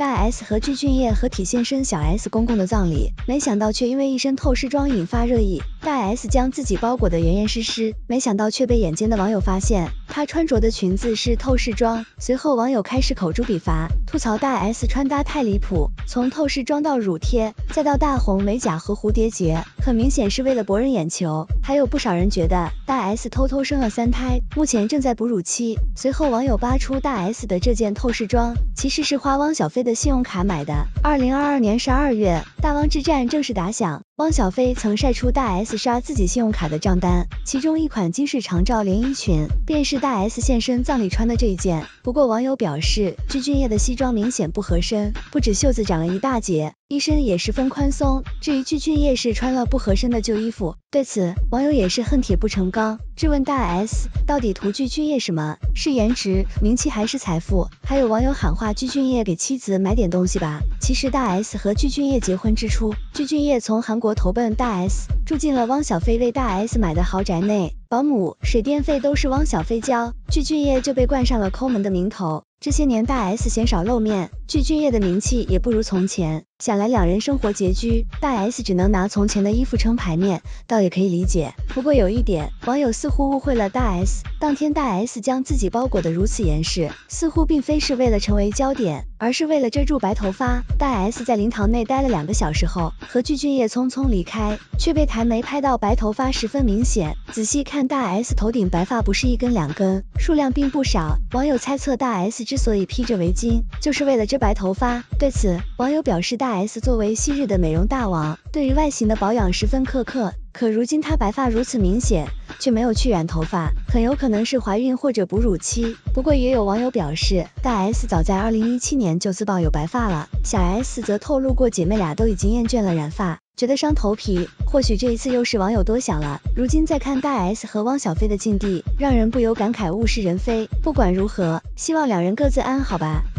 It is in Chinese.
大 S 和具俊晔合体现身小 S 公公的葬礼，没想到却因为一身透视装引发热议。大 S 将自己包裹得严严实实，没想到却被眼尖的网友发现。她穿着的裙子是透视装，随后网友开始口诛笔伐，吐槽大 S 穿搭太离谱，从透视装到乳贴，再到大红美甲和蝴蝶结，很明显是为了博人眼球。还有不少人觉得大 S 偷偷生了三胎，目前正在哺乳期。随后网友扒出大 S 的这件透视装其实是花汪小菲的信用卡买的。二零二二年十二月，大汪之战正式打响。汪小菲曾晒出大 S 刷自己信用卡的账单，其中一款金饰长罩连衣裙，便是大 S 现身葬礼穿的这一件。不过网友表示，具俊晔的西装明显不合身，不止袖子长了一大截，衣身也十分宽松。至于具俊晔是穿了不合身的旧衣服，对此网友也是恨铁不成钢，质问大 S 到底图具俊晔什么是颜值、名气还是财富？还有网友喊话具俊晔给妻子买点东西吧。其实大 S 和具俊晔结婚之初，具俊晔从韩国投奔大 S，住进了汪小菲为大 S 买的豪宅内。保姆、水电费都是汪小菲交，具俊晔就被冠上了抠门的名头。这些年，大 S 鲜少露面，具俊晔的名气也不如从前。想来两人生活拮据，大 S 只能拿从前的衣服撑牌面，倒也可以理解。不过有一点，网友似乎误会了大 S。当天大 S 将自己包裹得如此严实，似乎并非是为了成为焦点，而是为了遮住白头发。大 S 在灵堂内待了两个小时后，和具俊晔匆匆离开，却被台媒拍到白头发十分明显。仔细看，大 S 头顶白发不是一根两根，数量并不少。网友猜测大 S 之所以披着围巾，就是为了遮白头发。对此，网友表示大。大 S 作为昔日的美容大王，对于外形的保养十分苛刻，可如今她白发如此明显，却没有去染头发，很有可能是怀孕或者哺乳期。不过也有网友表示，大 S 早在二零一七年就自曝有白发了，小 S 则透露过姐妹俩都已经厌倦了染发，觉得伤头皮。或许这一次又是网友多想了。如今再看大 S 和汪小菲的境地，让人不由感慨物是人非。不管如何，希望两人各自安好吧。